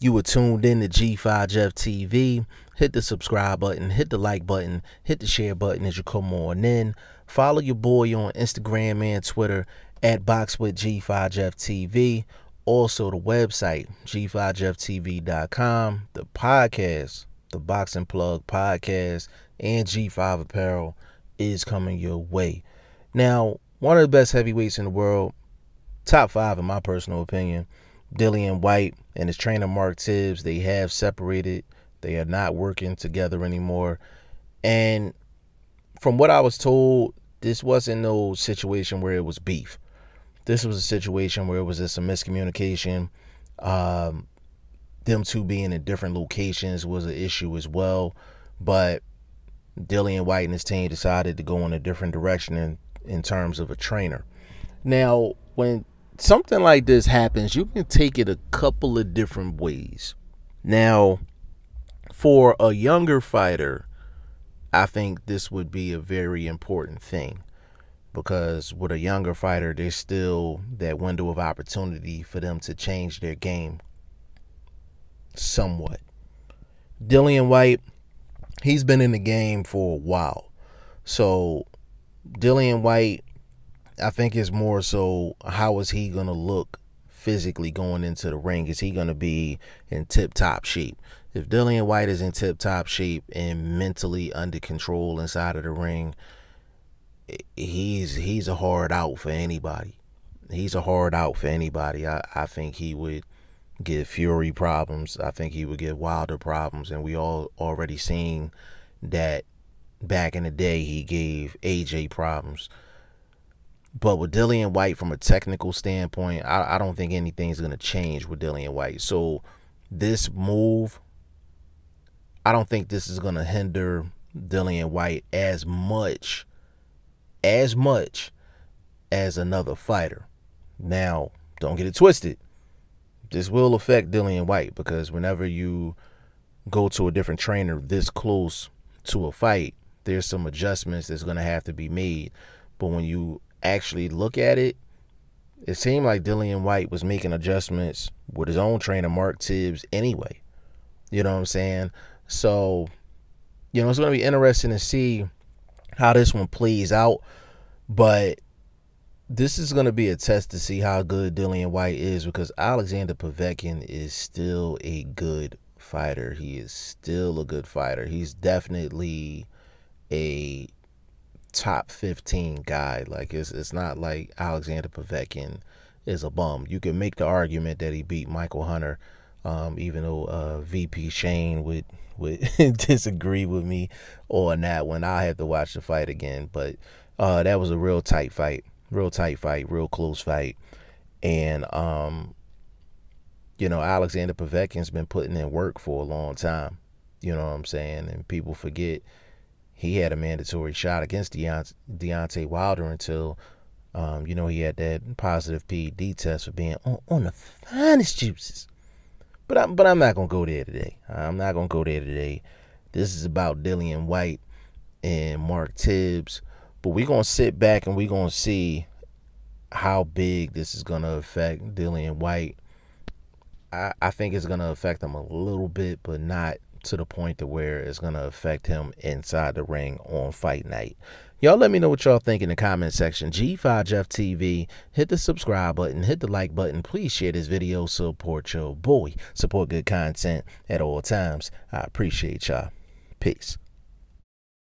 You were tuned in to G5 Jeff TV. Hit the subscribe button, hit the like button, hit the share button as you come on in. Follow your boy on Instagram and Twitter at Box with G5 Jeff TV. Also, the website, g5jefftv.com, the podcast, the Boxing Plug podcast, and G5 Apparel is coming your way. Now, one of the best heavyweights in the world, top five in my personal opinion. Dillian White and his trainer Mark Tibbs, they have separated. They are not working together anymore. And from what I was told, this wasn't no situation where it was beef. This was a situation where it was just a miscommunication. Um, them two being in different locations was an issue as well. But Dillian White and his team decided to go in a different direction in, in terms of a trainer. Now, when something like this happens, you can take it a couple of different ways. Now, for a younger fighter, I think this would be a very important thing because with a younger fighter, there's still that window of opportunity for them to change their game somewhat. Dillian White, he's been in the game for a while. So Dillian White I think it's more so how is he gonna look physically going into the ring? Is he gonna be in tip top shape? If Dillian White is in tip top shape and mentally under control inside of the ring, he's he's a hard out for anybody. He's a hard out for anybody. I, I think he would get Fury problems. I think he would get Wilder problems, and we all already seen that back in the day he gave AJ problems. But with Dillian White, from a technical standpoint, I, I don't think anything's going to change with Dillian White. So this move, I don't think this is going to hinder Dillian White as much, as much as another fighter. Now, don't get it twisted. This will affect Dillian White because whenever you go to a different trainer this close to a fight, there's some adjustments that's going to have to be made. But when you actually look at it, it seemed like Dillian White was making adjustments with his own trainer, Mark Tibbs, anyway. You know what I'm saying? So, you know, it's going to be interesting to see how this one plays out. But this is going to be a test to see how good Dillian White is because Alexander Povetkin is still a good fighter. He is still a good fighter. He's definitely a top 15 guy. Like it's it's not like Alexander Povetkin is a bum. You can make the argument that he beat Michael Hunter, um, even though uh, VP Shane would would disagree with me on that When I have to watch the fight again, but uh, that was a real tight fight, real tight fight, real close fight, and um, you know Alexander Povetkin's been putting in work for a long time. You know what I'm saying, and people forget he had a mandatory shot against Deontay Wilder until, um, you know, he had that positive PED test for being on, on the finest juices. But I'm, but I'm not going to go there today. I'm not going to go there today. This is about Dillian White and Mark Tibbs. But we're going to sit back and we're going to see how big this is going to affect Dillian White. I, I think it's going to affect him a little bit, but not to the point to where it's going to affect him inside the ring on fight night. Y'all let me know what y'all think in the comment section. G5 Jeff TV, hit the subscribe button, hit the like button. Please share this video, support your boy. Support good content at all times. I appreciate y'all. Peace.